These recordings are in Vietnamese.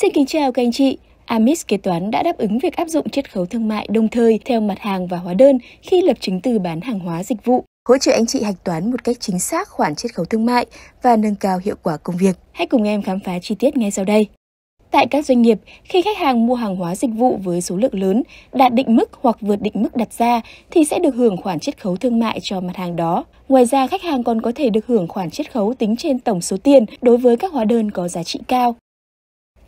Xin kính chào các anh chị. Amis Kế toán đã đáp ứng việc áp dụng chiết khấu thương mại đồng thời theo mặt hàng và hóa đơn khi lập chứng từ bán hàng hóa dịch vụ hỗ trợ anh chị hạch toán một cách chính xác khoản chiết khấu thương mại và nâng cao hiệu quả công việc. Hãy cùng em khám phá chi tiết ngay sau đây. Tại các doanh nghiệp, khi khách hàng mua hàng hóa dịch vụ với số lượng lớn, đạt định mức hoặc vượt định mức đặt ra thì sẽ được hưởng khoản chiết khấu thương mại cho mặt hàng đó. Ngoài ra, khách hàng còn có thể được hưởng khoản chiết khấu tính trên tổng số tiền đối với các hóa đơn có giá trị cao.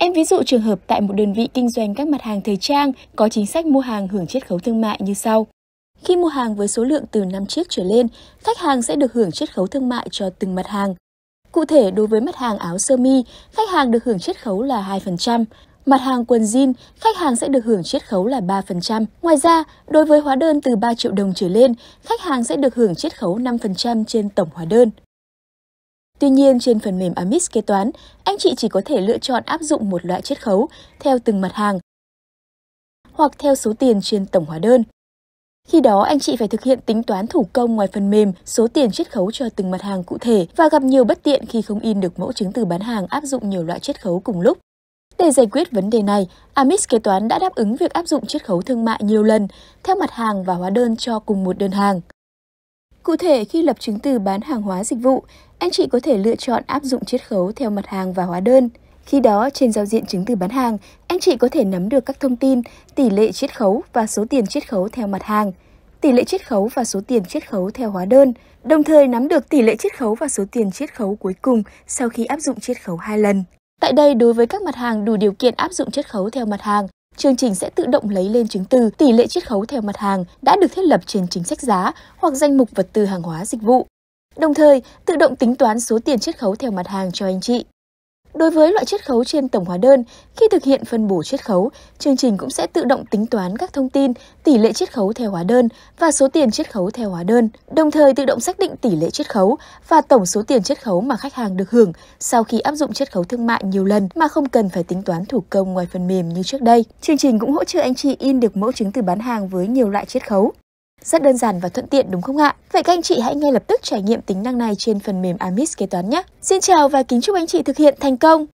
Em ví dụ trường hợp tại một đơn vị kinh doanh các mặt hàng thời trang có chính sách mua hàng hưởng chiết khấu thương mại như sau. Khi mua hàng với số lượng từ 5 chiếc trở lên, khách hàng sẽ được hưởng chiết khấu thương mại cho từng mặt hàng. Cụ thể, đối với mặt hàng áo sơ mi, khách hàng được hưởng chiết khấu là 2%. Mặt hàng quần jean, khách hàng sẽ được hưởng chiết khấu là 3%. Ngoài ra, đối với hóa đơn từ 3 triệu đồng trở lên, khách hàng sẽ được hưởng chiết khấu 5% trên tổng hóa đơn. Tuy nhiên, trên phần mềm Amis kế toán, anh chị chỉ có thể lựa chọn áp dụng một loại chiết khấu theo từng mặt hàng hoặc theo số tiền trên tổng hóa đơn. Khi đó, anh chị phải thực hiện tính toán thủ công ngoài phần mềm số tiền chiết khấu cho từng mặt hàng cụ thể và gặp nhiều bất tiện khi không in được mẫu chứng từ bán hàng áp dụng nhiều loại chiết khấu cùng lúc. Để giải quyết vấn đề này, Amis kế toán đã đáp ứng việc áp dụng chiết khấu thương mại nhiều lần theo mặt hàng và hóa đơn cho cùng một đơn hàng. Cụ thể, khi lập chứng từ bán hàng hóa dịch vụ, anh chị có thể lựa chọn áp dụng chiết khấu theo mặt hàng và hóa đơn. Khi đó, trên giao diện chứng từ bán hàng, anh chị có thể nắm được các thông tin tỷ lệ chiết khấu và số tiền chiết khấu theo mặt hàng, tỷ lệ chiết khấu và số tiền chiết khấu theo hóa đơn, đồng thời nắm được tỷ lệ chiết khấu và số tiền chiết khấu cuối cùng sau khi áp dụng chiết khấu hai lần. Tại đây, đối với các mặt hàng đủ điều kiện áp dụng chiết khấu theo mặt hàng, Chương trình sẽ tự động lấy lên chứng từ tỷ lệ chiết khấu theo mặt hàng đã được thiết lập trên chính sách giá hoặc danh mục vật tư hàng hóa dịch vụ. Đồng thời, tự động tính toán số tiền chiết khấu theo mặt hàng cho anh chị. Đối với loại chiết khấu trên tổng hóa đơn, khi thực hiện phân bổ chiết khấu, chương trình cũng sẽ tự động tính toán các thông tin tỷ lệ chiết khấu theo hóa đơn và số tiền chiết khấu theo hóa đơn, đồng thời tự động xác định tỷ lệ chiết khấu và tổng số tiền chiết khấu mà khách hàng được hưởng sau khi áp dụng chiết khấu thương mại nhiều lần mà không cần phải tính toán thủ công ngoài phần mềm như trước đây. Chương trình cũng hỗ trợ anh chị in được mẫu chứng từ bán hàng với nhiều loại chiết khấu. Rất đơn giản và thuận tiện đúng không ạ? Vậy các anh chị hãy ngay lập tức trải nghiệm tính năng này trên phần mềm Amis kế toán nhé. Xin chào và kính chúc anh chị thực hiện thành công!